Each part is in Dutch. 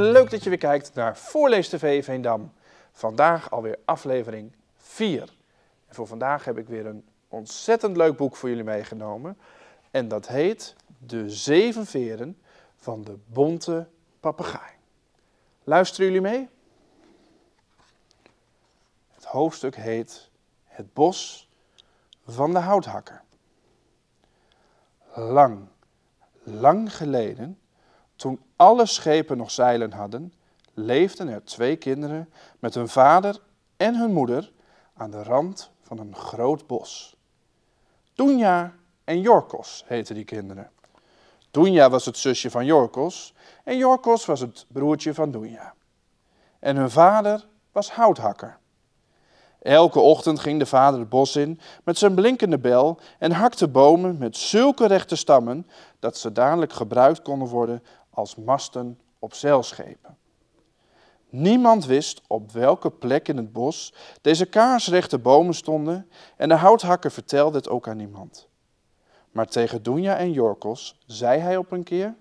leuk dat je weer kijkt naar Voorlees TV Veendam. Vandaag alweer aflevering 4. En voor vandaag heb ik weer een ontzettend leuk boek voor jullie meegenomen. En dat heet De Zeven Veren van de Bonte Papegaai. Luisteren jullie mee? Het hoofdstuk heet Het Bos van de Houthakker. Lang, lang geleden toen alle schepen nog zeilen hadden, leefden er twee kinderen met hun vader en hun moeder aan de rand van een groot bos. Doenja en Jorkos heten die kinderen. Doenja was het zusje van Jorkos en Jorkos was het broertje van Doenja. En hun vader was houthakker. Elke ochtend ging de vader het bos in met zijn blinkende bel en hakte bomen met zulke rechte stammen dat ze dadelijk gebruikt konden worden als masten op zeilschepen. Niemand wist op welke plek in het bos deze kaarsrechte bomen stonden en de houthakker vertelde het ook aan niemand. Maar tegen Dunja en Jorkos zei hij op een keer,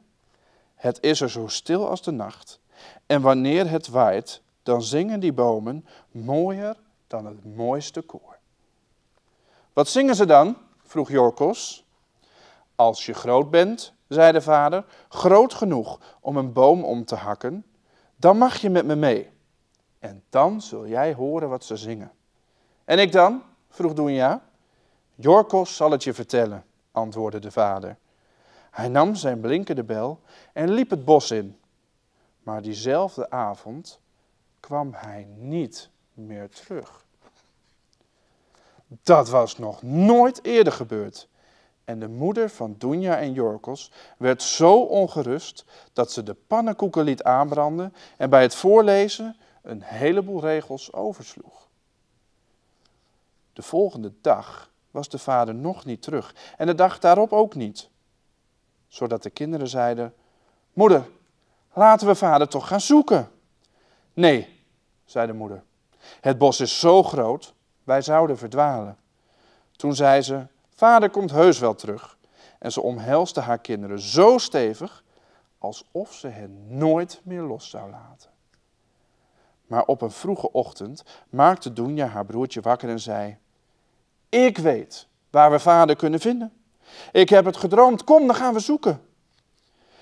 het is er zo stil als de nacht en wanneer het waait, dan zingen die bomen mooier dan het mooiste koor. Wat zingen ze dan? vroeg Jorkos. Als je groot bent, zei de vader, groot genoeg om een boom om te hakken, dan mag je met me mee. En dan zul jij horen wat ze zingen. En ik dan? vroeg Doenia Jorkos zal het je vertellen, antwoordde de vader. Hij nam zijn blinkende bel en liep het bos in. Maar diezelfde avond kwam hij niet meer terug. Dat was nog nooit eerder gebeurd. En de moeder van Dunja en Jorkos werd zo ongerust dat ze de pannenkoeken liet aanbranden en bij het voorlezen een heleboel regels oversloeg. De volgende dag was de vader nog niet terug en de dag daarop ook niet. Zodat de kinderen zeiden: Moeder, laten we vader toch gaan zoeken. Nee, zei de moeder. Het bos is zo groot, wij zouden verdwalen. Toen zei ze: Vader komt heus wel terug. En ze omhelste haar kinderen zo stevig alsof ze hen nooit meer los zou laten. Maar op een vroege ochtend maakte Doenja haar broertje wakker en zei: Ik weet waar we vader kunnen vinden. Ik heb het gedroomd, kom, dan gaan we zoeken.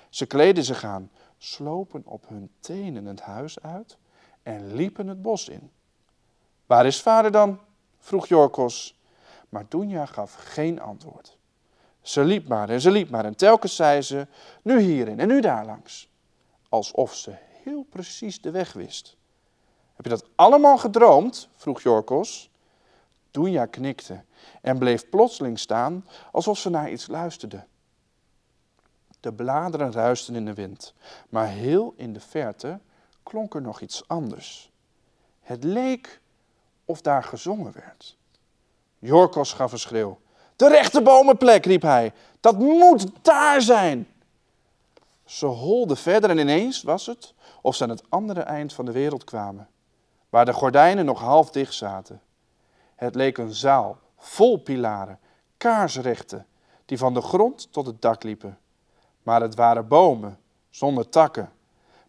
Ze kleden zich aan, slopen op hun tenen het huis uit en liepen het bos in. Waar is vader dan? vroeg Jorkos. Maar Dunja gaf geen antwoord. Ze liep maar en ze liep maar en telkens zei ze, nu hierin en nu daar langs. Alsof ze heel precies de weg wist. Heb je dat allemaal gedroomd? vroeg Jorkos. Dunja knikte en bleef plotseling staan alsof ze naar iets luisterde. De bladeren ruisten in de wind, maar heel in de verte klonk er nog iets anders. Het leek of daar gezongen werd. Jorkos gaf een schreeuw. De rechte bomenplek, riep hij. Dat moet daar zijn. Ze holden verder en ineens was het of ze aan het andere eind van de wereld kwamen, waar de gordijnen nog half dicht zaten. Het leek een zaal vol pilaren, kaarsrechten, die van de grond tot het dak liepen. Maar het waren bomen zonder takken,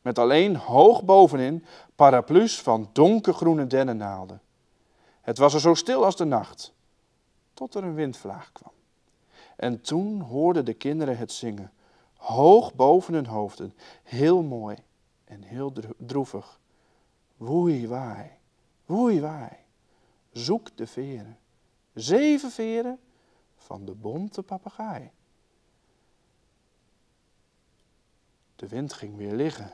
met alleen hoog bovenin paraplu's van donkergroene dennennaalden. Het was er zo stil als de nacht tot er een windvlaag kwam. En toen hoorden de kinderen het zingen, hoog boven hun hoofden, heel mooi en heel droevig. Woei waai, woei waai, zoek de veren, zeven veren van de bonte papegaai. De wind ging weer liggen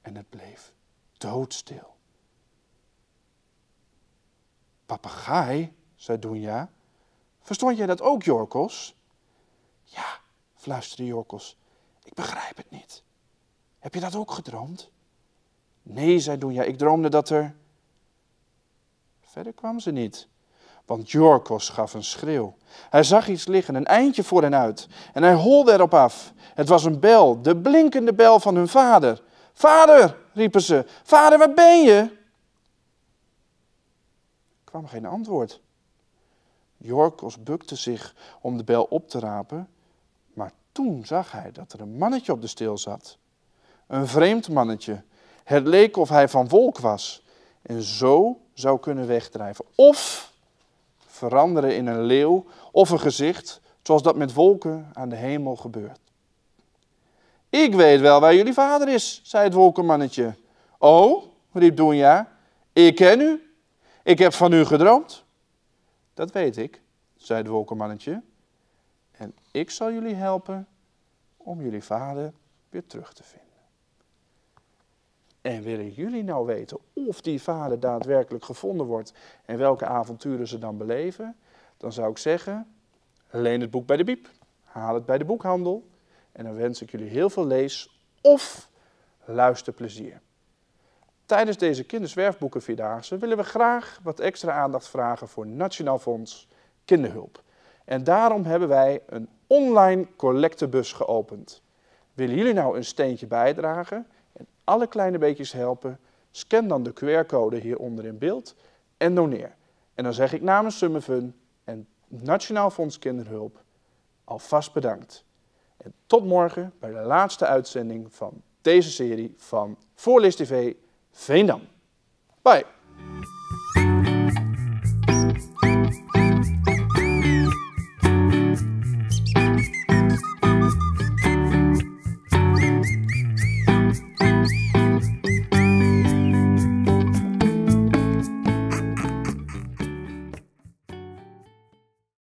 en het bleef doodstil. Papegaai, zei Doenja, Verstond jij dat ook, Jorkos? Ja, fluisterde Jorkos. Ik begrijp het niet. Heb je dat ook gedroomd? Nee, zei Doenja, ik droomde dat er... Verder kwam ze niet, want Jorkos gaf een schreeuw. Hij zag iets liggen, een eindje voor hen uit, en hij holde erop af. Het was een bel, de blinkende bel van hun vader. Vader, riepen ze, vader, waar ben je? Er kwam geen antwoord. Jorkos bukte zich om de bel op te rapen, maar toen zag hij dat er een mannetje op de steel zat. Een vreemd mannetje. Het leek of hij van wolk was en zo zou kunnen wegdrijven. Of veranderen in een leeuw of een gezicht, zoals dat met wolken aan de hemel gebeurt. Ik weet wel waar jullie vader is, zei het wolkenmannetje. Oh, riep Doenja, ik ken u. Ik heb van u gedroomd. Dat weet ik, zei het wolkenmannetje. En ik zal jullie helpen om jullie vader weer terug te vinden. En willen jullie nou weten of die vader daadwerkelijk gevonden wordt en welke avonturen ze dan beleven, dan zou ik zeggen: leen het boek bij de Biep, haal het bij de boekhandel en dan wens ik jullie heel veel lees- of luisterplezier. Tijdens deze Vierdaagse willen we graag wat extra aandacht vragen voor Nationaal Fonds Kinderhulp. En daarom hebben wij een online collectebus geopend. Willen jullie nou een steentje bijdragen en alle kleine beetjes helpen? Scan dan de QR-code hieronder in beeld en doneer. En dan zeg ik namens Summerfun en Nationaal Fonds Kinderhulp alvast bedankt. En tot morgen bij de laatste uitzending van deze serie van Voorlees TV fandom. Bye. But